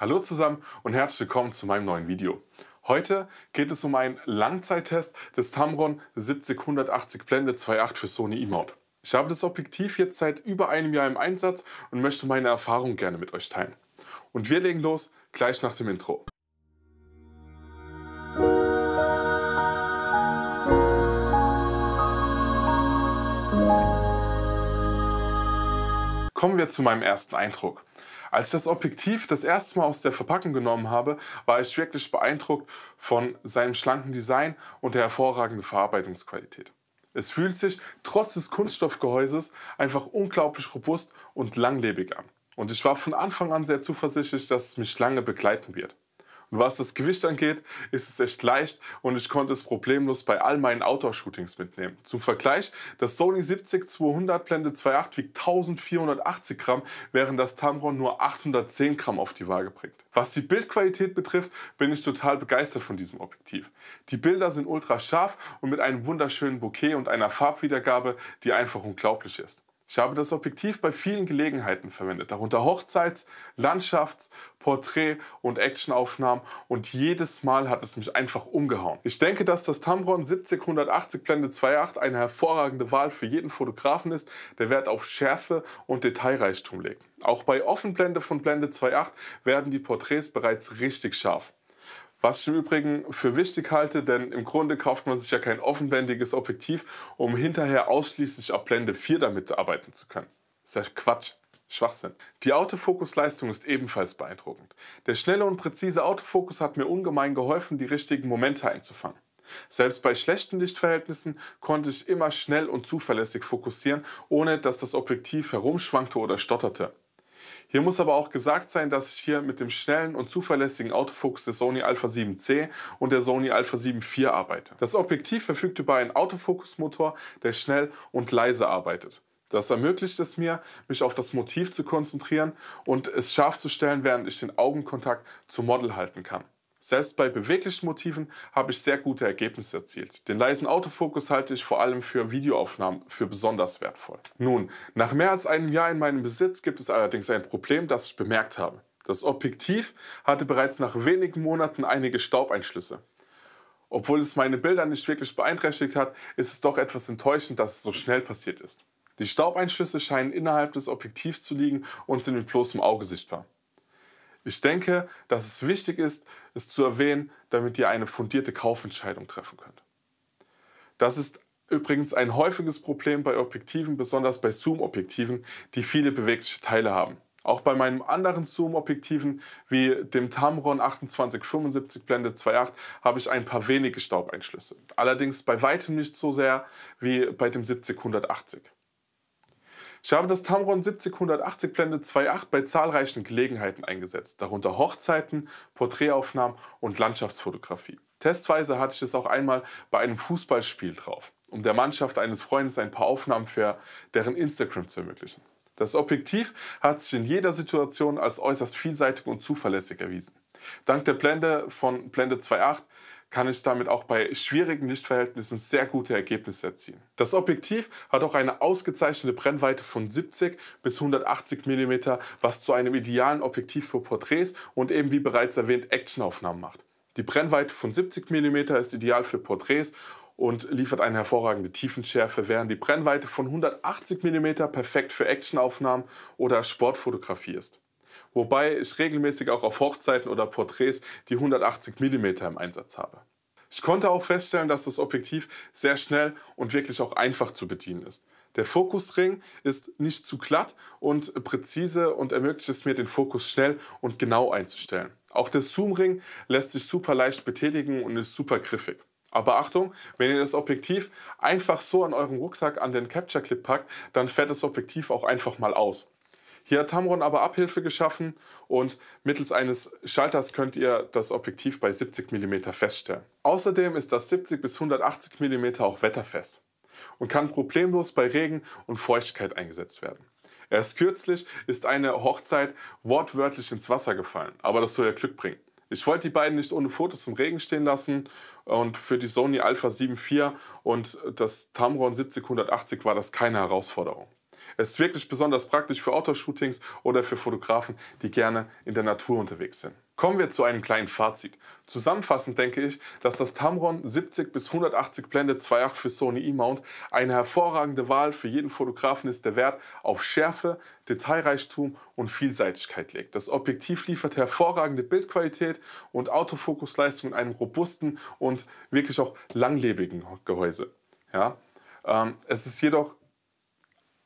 Hallo zusammen und herzlich willkommen zu meinem neuen Video. Heute geht es um einen Langzeittest des Tamron 7080 Blende 2.8 für Sony E-Mount. Ich habe das Objektiv jetzt seit über einem Jahr im Einsatz und möchte meine Erfahrung gerne mit euch teilen. Und wir legen los, gleich nach dem Intro. Kommen wir zu meinem ersten Eindruck. Als ich das Objektiv das erste Mal aus der Verpackung genommen habe, war ich wirklich beeindruckt von seinem schlanken Design und der hervorragenden Verarbeitungsqualität. Es fühlt sich trotz des Kunststoffgehäuses einfach unglaublich robust und langlebig an. Und ich war von Anfang an sehr zuversichtlich, dass es mich lange begleiten wird. Was das Gewicht angeht, ist es echt leicht und ich konnte es problemlos bei all meinen Outdoor-Shootings mitnehmen. Zum Vergleich, das Sony 70-200 Blende 2.8 wiegt 1480 Gramm, während das Tamron nur 810 Gramm auf die Waage bringt. Was die Bildqualität betrifft, bin ich total begeistert von diesem Objektiv. Die Bilder sind ultra scharf und mit einem wunderschönen Bouquet und einer Farbwiedergabe, die einfach unglaublich ist. Ich habe das Objektiv bei vielen Gelegenheiten verwendet, darunter Hochzeits-, Landschafts-, Porträt- und Actionaufnahmen und jedes Mal hat es mich einfach umgehauen. Ich denke, dass das Tamron 70-180 Blende 2.8 eine hervorragende Wahl für jeden Fotografen ist, der Wert auf Schärfe und Detailreichtum legt. Auch bei Offenblende von Blende 2.8 werden die Porträts bereits richtig scharf. Was ich im Übrigen für wichtig halte, denn im Grunde kauft man sich ja kein offenbändiges Objektiv, um hinterher ausschließlich ab Blende 4 damit arbeiten zu können. Das ist ja Quatsch. Schwachsinn. Die Autofokusleistung ist ebenfalls beeindruckend. Der schnelle und präzise Autofokus hat mir ungemein geholfen, die richtigen Momente einzufangen. Selbst bei schlechten Lichtverhältnissen konnte ich immer schnell und zuverlässig fokussieren, ohne dass das Objektiv herumschwankte oder stotterte. Hier muss aber auch gesagt sein, dass ich hier mit dem schnellen und zuverlässigen Autofokus des Sony Alpha 7C und der Sony Alpha 7 IV arbeite. Das Objektiv verfügt über einen Autofokusmotor, der schnell und leise arbeitet. Das ermöglicht es mir, mich auf das Motiv zu konzentrieren und es scharf zu stellen, während ich den Augenkontakt zum Model halten kann. Selbst bei beweglichen Motiven habe ich sehr gute Ergebnisse erzielt. Den leisen Autofokus halte ich vor allem für Videoaufnahmen für besonders wertvoll. Nun, nach mehr als einem Jahr in meinem Besitz gibt es allerdings ein Problem, das ich bemerkt habe. Das Objektiv hatte bereits nach wenigen Monaten einige Staubeinschlüsse. Obwohl es meine Bilder nicht wirklich beeinträchtigt hat, ist es doch etwas enttäuschend, dass es so schnell passiert ist. Die Staubeinschlüsse scheinen innerhalb des Objektivs zu liegen und sind mit bloßem Auge sichtbar. Ich denke, dass es wichtig ist, es zu erwähnen, damit ihr eine fundierte Kaufentscheidung treffen könnt. Das ist übrigens ein häufiges Problem bei Objektiven, besonders bei Zoom-Objektiven, die viele bewegliche Teile haben. Auch bei meinen anderen Zoom-Objektiven wie dem Tamron 2875 Blende 2.8 habe ich ein paar wenige Staubeinschlüsse. Allerdings bei weitem nicht so sehr wie bei dem 7080. Ich habe das Tamron 7080 Blende 2.8 bei zahlreichen Gelegenheiten eingesetzt, darunter Hochzeiten, Porträtaufnahmen und Landschaftsfotografie. Testweise hatte ich es auch einmal bei einem Fußballspiel drauf, um der Mannschaft eines Freundes ein paar Aufnahmen für deren Instagram zu ermöglichen. Das Objektiv hat sich in jeder Situation als äußerst vielseitig und zuverlässig erwiesen. Dank der Blende von Blende 2.8 kann ich damit auch bei schwierigen Lichtverhältnissen sehr gute Ergebnisse erzielen. Das Objektiv hat auch eine ausgezeichnete Brennweite von 70 bis 180 mm, was zu einem idealen Objektiv für Porträts und eben wie bereits erwähnt Actionaufnahmen macht. Die Brennweite von 70 mm ist ideal für Porträts und liefert eine hervorragende Tiefenschärfe, während die Brennweite von 180 mm perfekt für Actionaufnahmen oder Sportfotografie ist. Wobei ich regelmäßig auch auf Hochzeiten oder Porträts die 180 mm im Einsatz habe. Ich konnte auch feststellen, dass das Objektiv sehr schnell und wirklich auch einfach zu bedienen ist. Der Fokusring ist nicht zu glatt und präzise und ermöglicht es mir, den Fokus schnell und genau einzustellen. Auch der Zoomring lässt sich super leicht betätigen und ist super griffig. Aber Achtung, wenn ihr das Objektiv einfach so an euren Rucksack an den Capture Clip packt, dann fährt das Objektiv auch einfach mal aus. Hier hat Tamron aber Abhilfe geschaffen und mittels eines Schalters könnt ihr das Objektiv bei 70 mm feststellen. Außerdem ist das 70 bis 180 mm auch wetterfest und kann problemlos bei Regen und Feuchtigkeit eingesetzt werden. Erst kürzlich ist eine Hochzeit wortwörtlich ins Wasser gefallen, aber das soll ja Glück bringen. Ich wollte die beiden nicht ohne Fotos im Regen stehen lassen und für die Sony Alpha 7 IV und das Tamron 70 180 war das keine Herausforderung. Es ist wirklich besonders praktisch für Autoshootings oder für Fotografen, die gerne in der Natur unterwegs sind. Kommen wir zu einem kleinen Fazit. Zusammenfassend denke ich, dass das Tamron 70 bis 180 Blende 2.8 für Sony E-Mount eine hervorragende Wahl für jeden Fotografen ist, der Wert auf Schärfe, Detailreichtum und Vielseitigkeit legt. Das Objektiv liefert hervorragende Bildqualität und Autofokusleistung in einem robusten und wirklich auch langlebigen Gehäuse. Ja? Ähm, es ist jedoch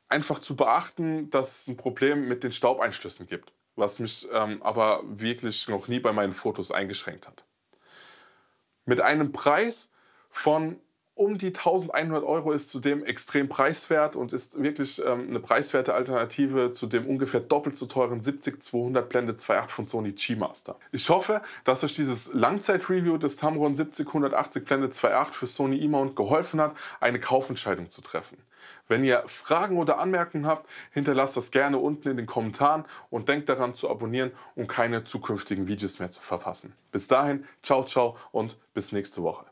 einfach zu beachten, dass es ein Problem mit den Staubeinschlüssen gibt, was mich ähm, aber wirklich noch nie bei meinen Fotos eingeschränkt hat. Mit einem Preis von um die 1100 Euro ist zudem extrem preiswert und ist wirklich ähm, eine preiswerte Alternative zu dem ungefähr doppelt so teuren 70-200 Blende 2.8 von Sony G-Master. Ich hoffe, dass euch dieses Langzeit-Review des Tamron 70-180 Blende 2.8 für Sony E-Mount geholfen hat, eine Kaufentscheidung zu treffen. Wenn ihr Fragen oder Anmerkungen habt, hinterlasst das gerne unten in den Kommentaren und denkt daran zu abonnieren, um keine zukünftigen Videos mehr zu verpassen. Bis dahin, ciao, ciao und bis nächste Woche.